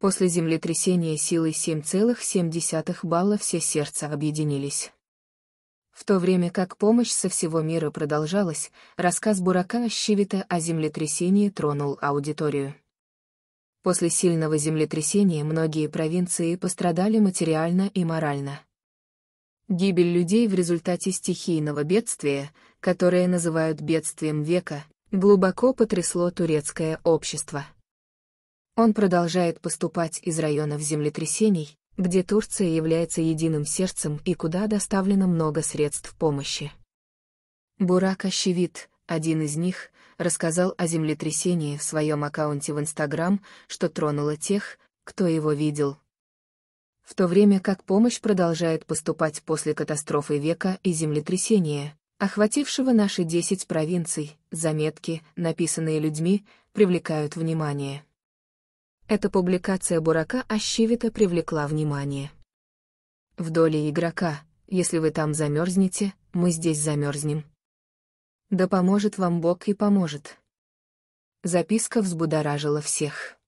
После землетрясения силой 7,7 балла все сердца объединились. В то время как помощь со всего мира продолжалась, рассказ Бурака Щивита о землетрясении тронул аудиторию. После сильного землетрясения многие провинции пострадали материально и морально. Гибель людей в результате стихийного бедствия, которое называют бедствием века, глубоко потрясло турецкое общество. Он продолжает поступать из районов землетрясений, где Турция является единым сердцем и куда доставлено много средств помощи. Бурак Ащевит, один из них, рассказал о землетрясении в своем аккаунте в Инстаграм, что тронуло тех, кто его видел. В то время как помощь продолжает поступать после катастрофы века и землетрясения, охватившего наши 10 провинций, заметки, написанные людьми, привлекают внимание. Эта публикация Бурака Ощевита привлекла внимание. В доле игрока, если вы там замерзнете, мы здесь замерзнем. Да поможет вам Бог и поможет. Записка взбудоражила всех.